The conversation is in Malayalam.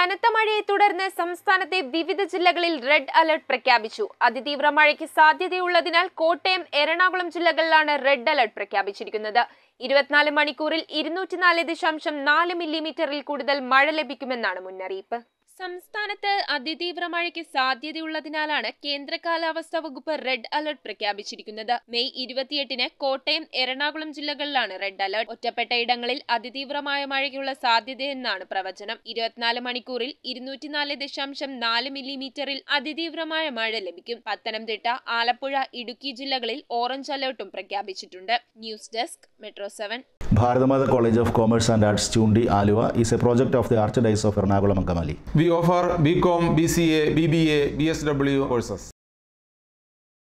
കനത്ത മഴയെ തുടർന്ന് സംസ്ഥാനത്തെ വിവിധ ജില്ലകളിൽ റെഡ് അലർട്ട് പ്രഖ്യാപിച്ചു അതിതീവ്ര മഴയ്ക്ക് സാധ്യതയുള്ളതിനാൽ കോട്ടയം എറണാകുളം ജില്ലകളിലാണ് റെഡ് അലർട്ട് പ്രഖ്യാപിച്ചിരിക്കുന്നത് ഇരുപത്തിനാല് മണിക്കൂറിൽ ഇരുന്നൂറ്റിനാല് ദശാംശം നാല് മില്ലിമീറ്ററിൽ കൂടുതൽ മഴ ലഭിക്കുമെന്നാണ് മുന്നറിയിപ്പ് സംസ്ഥാനത്ത് അതിതീവ്ര മഴയ്ക്ക് സാധ്യതയുള്ളതിനാലാണ് കേന്ദ്ര കാലാവസ്ഥാ വകുപ്പ് റെഡ് അലർട്ട് പ്രഖ്യാപിച്ചിരിക്കുന്നത് മെയ് ഇരുപത്തിയെട്ടിന് കോട്ടയം എറണാകുളം ജില്ലകളിലാണ് റെഡ് അലർട്ട് ഒറ്റപ്പെട്ട ഇടങ്ങളിൽ അതിതീവ്രമായ മഴയ്ക്കുള്ള സാധ്യതയെന്നാണ് പ്രവചനം ഇരുപത്തിനാല് മണിക്കൂറിൽ ഇരുന്നൂറ്റിനാല് ദശാംശം നാല് മില്ലിമീറ്ററിൽ അതിതീവ്രമായ മഴ ലഭിക്കും പത്തനംതിട്ട ആലപ്പുഴ ഇടുക്കി ജില്ലകളിൽ ഓറഞ്ച് അലർട്ടും പ്രഖ്യാപിച്ചിട്ടുണ്ട് news desk metro seven Bharatmata College of Commerce and Arts, Chundi, Aluva is a project of the Archdiocese of Ernakulam Kamali. We offer BCom, BCA, BBA, BSW courses.